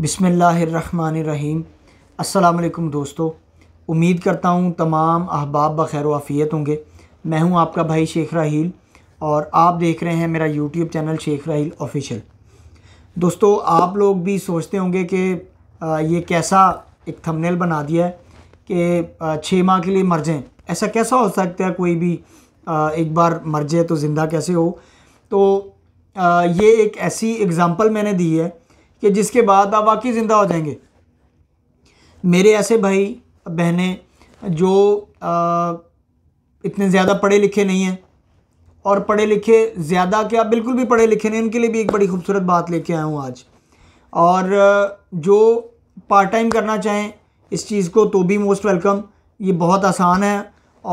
बिसमीम असलकम दोस्तों उम्मीद करता हूँ तमाम अहबाब बखैर वाफ़ियत होंगे मैं हूँ आपका भाई शेख राहील और आप देख रहे हैं मेरा YouTube channel Shaikh Raheel official दोस्तों आप लोग भी सोचते होंगे कि ये कैसा एक थंबनेल बना दिया है कि छः माह के लिए मर जाएँ ऐसा कैसा हो सकता है कोई भी एक बार मर जाए तो ज़िंदा कैसे हो तो ये एक ऐसी एग्ज़ाम्पल मैंने दी है कि जिसके बाद आप वाकई ज़िंदा हो जाएंगे मेरे ऐसे भाई बहनें जो आ, इतने ज़्यादा पढ़े लिखे नहीं हैं और पढ़े लिखे ज़्यादा क्या बिल्कुल भी पढ़े लिखे नहीं उनके लिए भी एक बड़ी खूबसूरत बात लेके आया हूँ आज और जो पार्ट टाइम करना चाहें इस चीज़ को तो भी मोस्ट वेलकम ये बहुत आसान है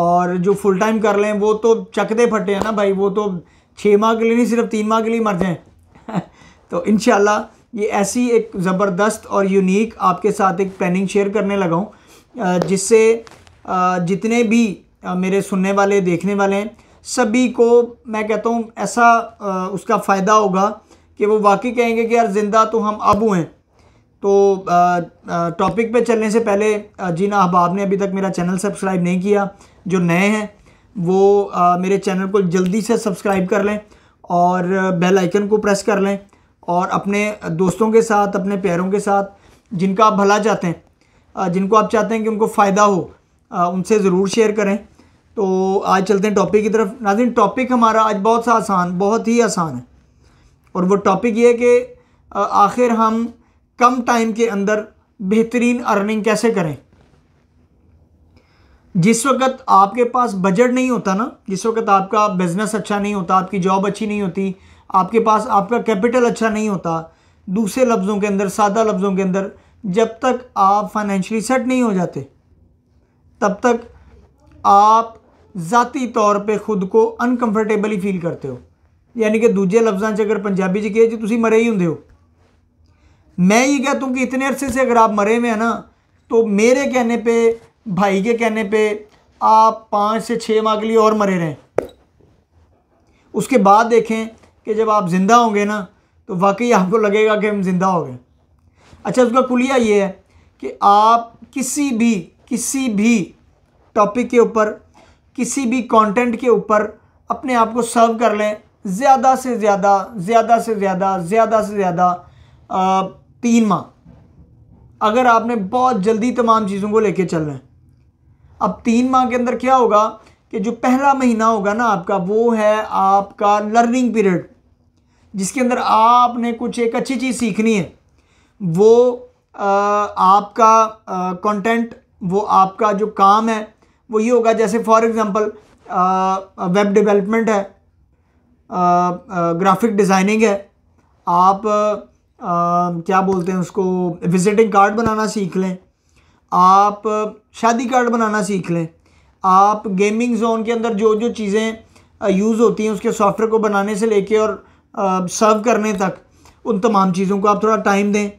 और जो फुल टाइम कर लें वो तो चकते फटे हैं ना भाई वो तो छः माह के लिए नहीं सिर्फ तीन माह के लिए मर जाएँ तो इन शाला ये ऐसी एक ज़बरदस्त और यूनिक आपके साथ एक प्लानिंग शेयर करने लगा हूँ जिससे जितने भी मेरे सुनने वाले देखने वाले हैं सभी को मैं कहता हूँ ऐसा उसका फ़ायदा होगा कि वो वाकई कहेंगे कि यार ज़िंदा तो हम अब हुए तो टॉपिक पे चलने से पहले जिन अहबाब ने अभी तक मेरा चैनल सब्सक्राइब नहीं किया जो नए हैं वो मेरे चैनल को जल्दी से सब्सक्राइब कर लें और बेल आइकन को प्रेस कर लें और अपने दोस्तों के साथ अपने प्यारों के साथ जिनका आप भला चाहते हैं जिनको आप चाहते हैं कि उनको फ़ायदा हो उनसे ज़रूर शेयर करें तो आज चलते हैं टॉपिक की तरफ नाजिन टॉपिक हमारा आज बहुत सा आसान बहुत ही आसान है और वो टॉपिक ये है कि आखिर हम कम टाइम के अंदर बेहतरीन अर्निंग कैसे करें जिस वक्त आपके पास बजट नहीं होता ना जिस वक्त आपका बिज़नेस अच्छा नहीं होता आपकी जॉब अच्छी नहीं होती आपके पास आपका कैपिटल अच्छा नहीं होता दूसरे लफ्ज़ों के अंदर सादा लफ्ज़ों के अंदर जब तक आप फाइनेंशली सेट नहीं हो जाते तब तक आप ज़ाती तौर पे खुद को अनकंफर्टेबली फील करते हो यानी कि दूजे ਲਫ਼ਜ਼ਾਂ से अगर पंजाबी जी कहे जी तुम मरे ही होंगे हो मैं ये कहता हूँ कि इतने अरसे से अगर आप मरे हुए हैं ना तो मेरे कहने पे भाई के कहने पे आप पाँच से छः माह के लिए और मरे रहें उसके बाद देखें कि जब आप ज़िंदा होंगे ना तो वाकई आपको लगेगा कि हम ज़िंदा हो गए अच्छा उसका कुलिया ये है कि आप किसी भी किसी भी टॉपिक के ऊपर किसी भी कंटेंट के ऊपर अपने आप को सर्व कर लें ज़्यादा से ज़्यादा ज़्यादा से ज़्यादा ज़्यादा से ज़्यादा तीन माह अगर आपने बहुत जल्दी तमाम चीज़ों को लेके चल है अब तीन माह के अंदर क्या होगा कि जो पहला महीना होगा ना आपका वो है आपका लर्निंग पीरियड जिसके अंदर आपने कुछ एक अच्छी चीज़ सीखनी है वो आपका कंटेंट वो आपका जो काम है वो ये होगा जैसे फॉर एग्ज़ाम्पल वेब डेवलपमेंट है ग्राफिक डिज़ाइनिंग है आप आ, क्या बोलते हैं उसको विज़िटिंग कार्ड बनाना सीख लें आप शादी कार्ड बनाना सीख लें आप गेमिंग जोन के अंदर जो जो चीज़ें यूज़ होती हैं उसके सॉफ्टवेयर को बनाने से लेके और सर्व करने तक उन तमाम चीज़ों को आप थोड़ा टाइम दें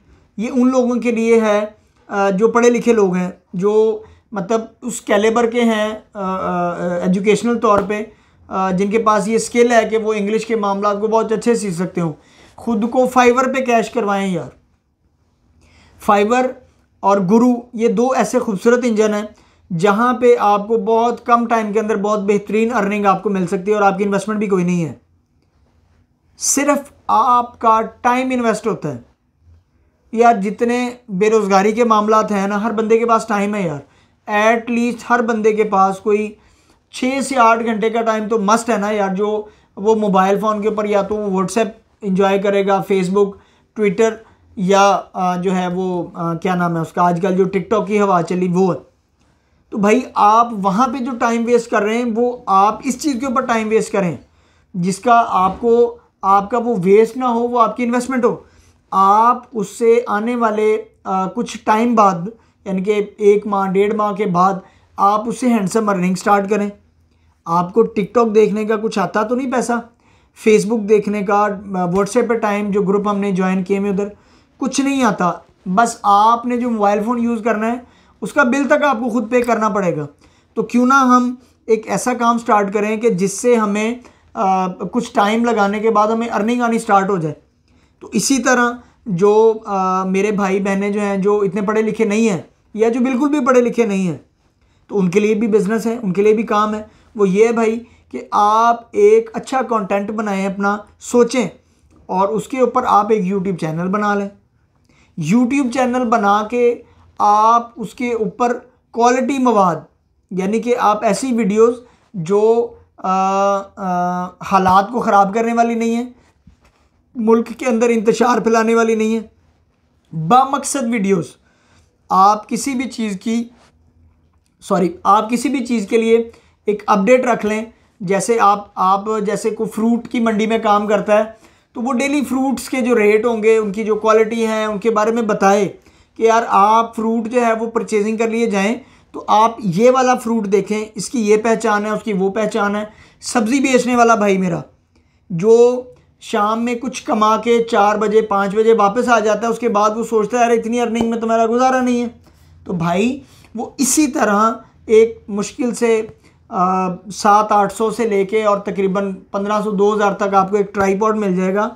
ये उन लोगों के लिए है जो पढ़े लिखे लोग हैं जो मतलब उस कैलेबर के हैं एजुकेशनल तौर पे जिनके पास ये स्किल है कि वो इंग्लिश के मामला को बहुत अच्छे सीख सकते हो खुद को फाइवर पे कैश करवाएं यार फाइवर और गुरु ये दो ऐसे खूबसूरत इंजन हैं जहाँ पे आपको बहुत कम टाइम के अंदर बहुत बेहतरीन अर्निंग आपको मिल सकती है और आपकी इन्वेस्टमेंट भी कोई नहीं है सिर्फ आपका टाइम इन्वेस्ट होता है यार जितने बेरोज़गारी के मामला हैं ना हर बंदे के पास टाइम है यार एट लीस्ट हर बंदे के पास कोई छः से आठ घंटे का टाइम तो मस्ट है ना यार जो वो मोबाइल फ़ोन के ऊपर या तो वो व्हाट्सएप इंजॉय करेगा फेसबुक ट्विटर या जो है वो क्या नाम है उसका आजकल जो टिकटॉक की हवा चली वो है तो भाई आप वहाँ पे जो टाइम वेस्ट कर रहे हैं वो आप इस चीज़ के ऊपर टाइम वेस्ट करें जिसका आपको आपका वो वेस्ट ना हो वो आपकी इन्वेस्टमेंट हो आप उससे आने वाले आ, कुछ टाइम बाद यानी कि एक माह डेढ़ माह के बाद आप उससे हैंडसम अर्निंग स्टार्ट करें आपको टिकटॉक देखने का कुछ आता तो नहीं पैसा फेसबुक देखने का व्हाट्सएप पे टाइम जो ग्रुप हमने ज्वाइन किए में उधर कुछ नहीं आता बस आपने जो मोबाइल फ़ोन यूज़ करना है उसका बिल तक आपको खुद पे करना पड़ेगा तो क्यों ना हम एक ऐसा काम स्टार्ट करें कि जिससे हमें कुछ टाइम लगाने के बाद हमें अर्निंग आनी स्टार्ट हो जाए तो इसी तरह जो आ, मेरे भाई बहनें जो हैं जो इतने पढ़े लिखे नहीं हैं या जो बिल्कुल भी पढ़े लिखे नहीं हैं तो उनके लिए भी बिज़नेस है उनके लिए भी काम है वो ये है भाई कि आप एक अच्छा कंटेंट बनाएं अपना सोचें और उसके ऊपर आप एक यूट्यूब चैनल बना लें यूट्यूब चैनल बना के आप उसके ऊपर क्वालिटी मवाद यानी कि आप ऐसी वीडियोज़ जो हालात को ख़राब करने वाली नहीं है मुल्क के अंदर इंतशार फैलाने वाली नहीं है बामकसद वीडियोस आप किसी भी चीज़ की सॉरी आप किसी भी चीज़ के लिए एक अपडेट रख लें जैसे आप आप जैसे को फ्रूट की मंडी में काम करता है तो वो डेली फ्रूट्स के जो रेट होंगे उनकी जो क्वालिटी हैं उनके बारे में बताए कि यार आप फ्रूट जो है वो परचेजिंग कर लिए जाएँ तो आप ये वाला फ्रूट देखें इसकी ये पहचान है उसकी वो पहचान है सब्ज़ी बेचने वाला भाई मेरा जो शाम में कुछ कमा के चार बजे पाँच बजे वापस आ जाता है उसके बाद वो सोचता है यार इतनी अर्निंग में तुम्हारा गुजारा नहीं है तो भाई वो इसी तरह एक मुश्किल से सात आठ सौ से लेके और तकरीबन पंद्रह सौ दो हज़ार तक आपको एक ट्राईपॉड मिल जाएगा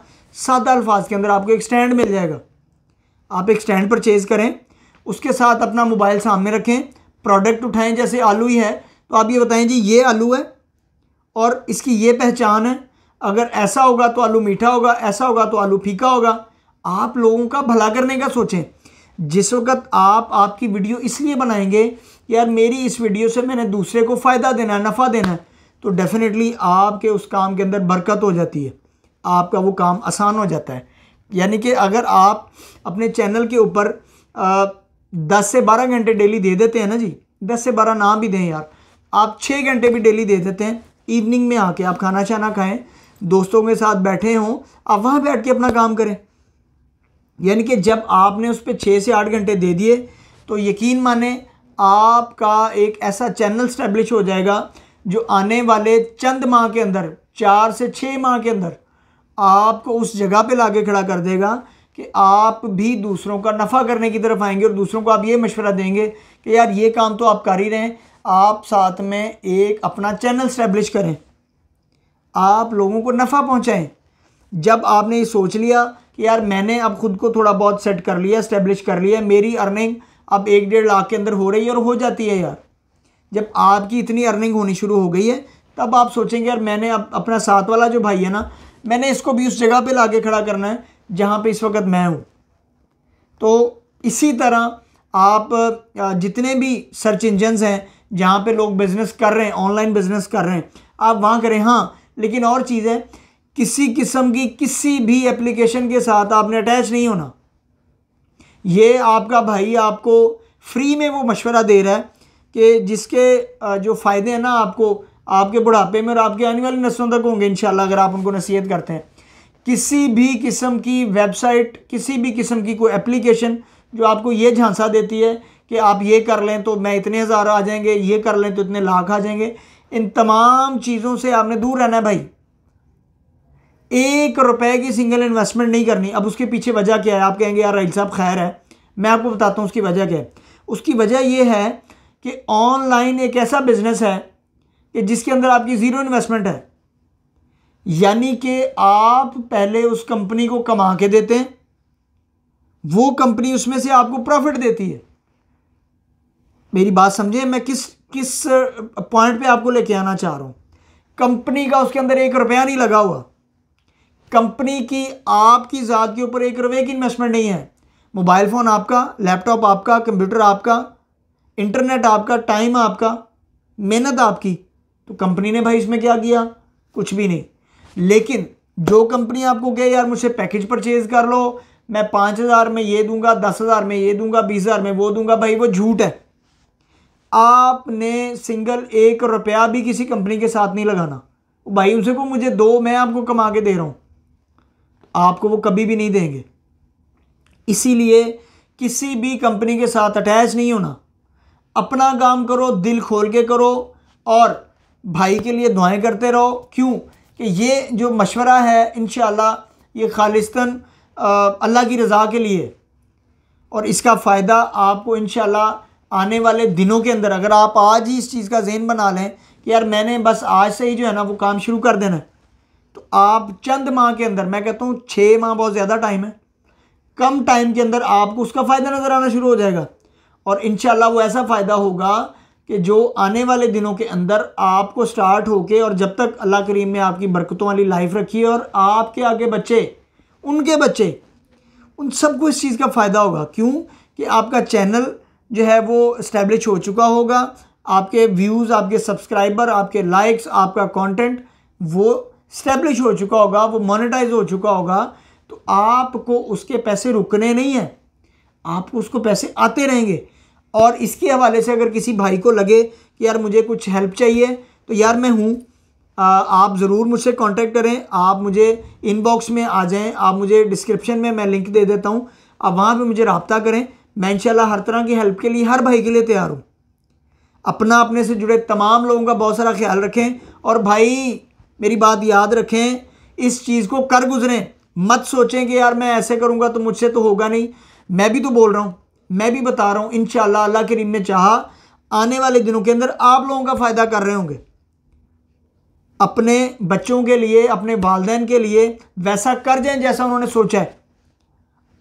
सात अल्फाज के अंदर आपको एक स्टैंड मिल जाएगा आप एक स्टैंड परचेज़ करें उसके साथ अपना मोबाइल सामने रखें प्रोडक्ट उठाएं जैसे आलू ही है तो आप ये बताएं जी ये आलू है और इसकी ये पहचान है अगर ऐसा होगा तो आलू मीठा होगा ऐसा होगा तो आलू फीका होगा आप लोगों का भला करने का सोचें जिस वक्त आप आपकी वीडियो इसलिए बनाएंगे यार मेरी इस वीडियो से मैंने दूसरे को फ़ायदा देना है नफ़ा देना है तो डेफ़िनेटली आपके उस काम के अंदर बरकत हो जाती है आपका वो काम आसान हो जाता है यानी कि अगर आप अपने चैनल के ऊपर दस से बारह घंटे डेली दे देते हैं ना जी दस से बारह ना भी दें यार आप छः घंटे भी डेली दे देते हैं इवनिंग में आके आप खाना छाना खाएं दोस्तों के साथ बैठे हों आप वहाँ बैठ के अपना काम करें यानी कि जब आपने उस पर छः से आठ घंटे दे दिए तो यकीन माने आपका एक ऐसा चैनल स्टैब्लिश हो जाएगा जो आने वाले चंद माह के अंदर चार से छः माह के अंदर आपको उस जगह पे लाके खड़ा कर देगा कि आप भी दूसरों का नफ़ा करने की तरफ आएंगे और दूसरों को आप ये मशवरा देंगे कि यार ये काम तो आप कर ही रहे हैं आप साथ में एक अपना चैनल स्टेब्लिश करें आप लोगों को नफ़ा पहुँचाएँ जब आपने ये सोच लिया कि यार मैंने अब ख़ुद को थोड़ा बहुत सेट कर लिया इस्टेब्लिश कर लिया मेरी अर्निंग अब एक डेढ़ लाख के अंदर हो रही है और हो जाती है यार जब आपकी इतनी अर्निंग होनी शुरू हो गई है तब आप सोचेंगे यार मैंने अब अपना साथ वाला जो भाई है ना मैंने इसको भी उस जगह पे लाके खड़ा करना है जहाँ पे इस वक्त मैं हूँ तो इसी तरह आप जितने भी सर्च इंजन्स हैं जहाँ पे लोग बिज़नेस कर रहे हैं ऑनलाइन बिज़नेस कर रहे हैं आप वहाँ करें हाँ लेकिन और चीज़ है किसी किस्म की किसी भी एप्लीकेशन के साथ आपने अटैच नहीं होना ये आपका भाई आपको फ्री में वो मशवरा दे रहा है कि जिसके जो फ़ायदे हैं ना आपको आपके बुढ़ापे में और आपके आने वाली नस्लों तक होंगे इन अगर आप उनको नसीहत करते हैं किसी भी किस्म की वेबसाइट किसी भी किस्म की कोई एप्लीकेशन जो आपको ये झांसा देती है कि आप ये कर लें तो मैं इतने हज़ार आ जाएंगे ये कर लें तो इतने लाख आ जाएंगे इन तमाम चीज़ों से आपने दूर रहना है भाई एक रुपए की सिंगल इन्वेस्टमेंट नहीं करनी अब उसके पीछे वजह क्या है आप कहेंगे यार रही साहब खैर है मैं आपको बताता हूँ उसकी वजह क्या है उसकी वजह यह है कि ऑनलाइन एक ऐसा बिज़नेस है कि जिसके अंदर आपकी ज़ीरो इन्वेस्टमेंट है यानी कि आप पहले उस कंपनी को कमा के देते हैं वो कंपनी उसमें से आपको प्रॉफिट देती है मेरी बात समझे मैं किस किस पॉइंट पे आपको लेके आना चाह रहा हूँ कंपनी का उसके अंदर एक रुपया नहीं लगा हुआ कंपनी की आपकी ज़ात के ऊपर एक रुपये की इन्वेस्टमेंट नहीं है मोबाइल फ़ोन आपका लैपटॉप आपका कंप्यूटर आपका इंटरनेट आपका टाइम आपका मेहनत आपकी तो कंपनी ने भाई इसमें क्या किया कुछ भी नहीं लेकिन जो कंपनी आपको कहे यार मुझे पैकेज परचेज कर लो मैं पाँच हज़ार में ये दूंगा दस हज़ार में ये दूंगा बीस हज़ार में वो दूंगा भाई वो झूठ है आपने सिंगल एक रुपया भी किसी कंपनी के साथ नहीं लगाना भाई उनसे को मुझे दो मैं आपको कमा के दे रहा हूँ आपको वो कभी भी नहीं देंगे इसीलिए किसी भी कंपनी के साथ अटैच नहीं होना अपना काम करो दिल खोल के करो और भाई के लिए दुआएं करते रहो क्यों कि ये जो मशवरा है इन ये ख़ालिस्तन अल्लाह की रज़ा के लिए और इसका फ़ायदा आपको इन आने वाले दिनों के अंदर अगर आप आज ही इस चीज़ का जहन बना लें कि यार मैंने बस आज से ही जो है ना वो काम शुरू कर देना तो आप चंद माह के अंदर मैं कहता हूँ छः माह बहुत ज़्यादा टाइम है कम टाइम के अंदर आपको उसका फ़ायदा नज़र आना शुरू हो जाएगा और इन वो ऐसा फ़ायदा होगा कि जो आने वाले दिनों के अंदर आपको स्टार्ट होके और जब तक अल्लाह करीम ने आपकी बरकतों वाली लाइफ रखी है और आपके आगे बच्चे उनके बच्चे उन सबको इस चीज़ का फ़ायदा होगा क्यों कि आपका चैनल जो है वो इस्टेब्लिश हो चुका होगा आपके व्यूज़ आपके सब्सक्राइबर आपके लाइक्स आपका कॉन्टेंट वो इस्टेब्लिश हो चुका होगा वो मोनिटाइज हो चुका होगा तो आपको उसके पैसे रुकने नहीं हैं आपको उसको पैसे आते रहेंगे और इसके हवाले से अगर किसी भाई को लगे कि यार मुझे कुछ हेल्प चाहिए तो यार मैं हूँ आप ज़रूर मुझसे कांटेक्ट करें आप मुझे इनबॉक्स में आ जाएं आप मुझे डिस्क्रिप्शन में मैं लिंक दे देता हूँ आप वहाँ पर मुझे रबता करें मैं इन हर तरह की हेल्प के लिए हर भाई के लिए तैयार हूँ अपना अपने से जुड़े तमाम लोगों का बहुत सारा ख्याल रखें और भाई मेरी बात याद रखें इस चीज़ को कर गुजरें मत सोचें कि यार मैं ऐसे करूँगा तो मुझसे तो होगा नहीं मैं भी तो बोल रहा हूँ मैं भी बता रहा हूँ इन अल्लाह करीम ने चाह आने वाले दिनों के अंदर आप लोगों का फ़ायदा कर रहे होंगे अपने बच्चों के लिए अपने वालदेन के लिए वैसा कर जाएं जैसा उन्होंने सोचा है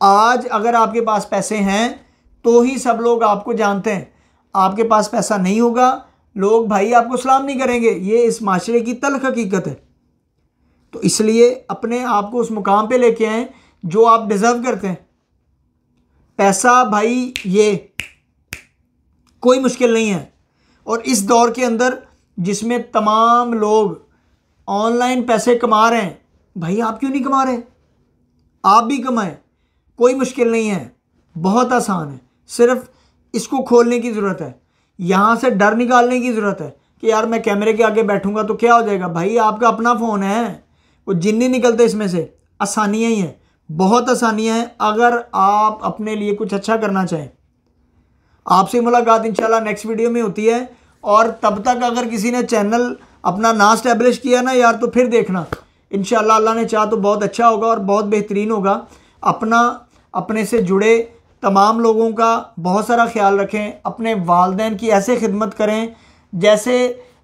आज अगर आपके पास पैसे हैं तो ही सब लोग आपको जानते हैं आपके पास पैसा नहीं होगा लोग भाई आपको सलाम नहीं करेंगे ये इस माशरे की तलख हकीकत है तो इसलिए अपने आप को उस मुकाम पे लेके आएँ जो आप डिज़र्व करते हैं पैसा भाई ये कोई मुश्किल नहीं है और इस दौर के अंदर जिसमें तमाम लोग ऑनलाइन पैसे कमा रहे हैं भाई आप क्यों नहीं कमा रहे आप भी कमाएं कोई मुश्किल नहीं है बहुत आसान है सिर्फ इसको खोलने की ज़रूरत है यहाँ से डर निकालने की ज़रूरत है कि यार मैं कैमरे के आगे बैठूंगा तो क्या हो जाएगा भाई आपका अपना फ़ोन है वो जिन्नी निकलते इसमें से आसानियाँ ही हैं बहुत आसानियाँ है अगर आप अपने लिए कुछ अच्छा करना चाहें आपसे मुलाकात इंशाल्लाह नेक्स्ट वीडियो में होती है और तब तक अगर किसी ने चैनल अपना ना स्टैब्लिश किया ना यार तो फिर देखना इन अल्लाह ने चाह तो बहुत अच्छा होगा और बहुत बेहतरीन होगा अपना अपने से जुड़े तमाम लोगों का बहुत सारा ख्याल रखें अपने वालदेन की ऐसे खिदमत करें जैसे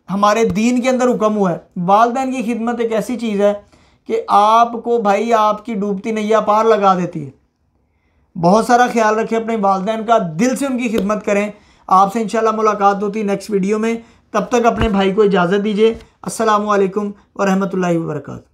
हमारे दीन के अंदर हुक्म हुआ है वालदेन की खिदमत एक ऐसी चीज़ है कि आपको भाई आपकी डूबती नैया पार लगा देती है बहुत सारा ख्याल रखें अपने वालदेन का दिल से उनकी खिदमत करें आपसे इन मुलाकात होती नेक्स्ट वीडियो में तब तक अपने भाई को इजाज़त दीजिए असलकम वरहमल वर्क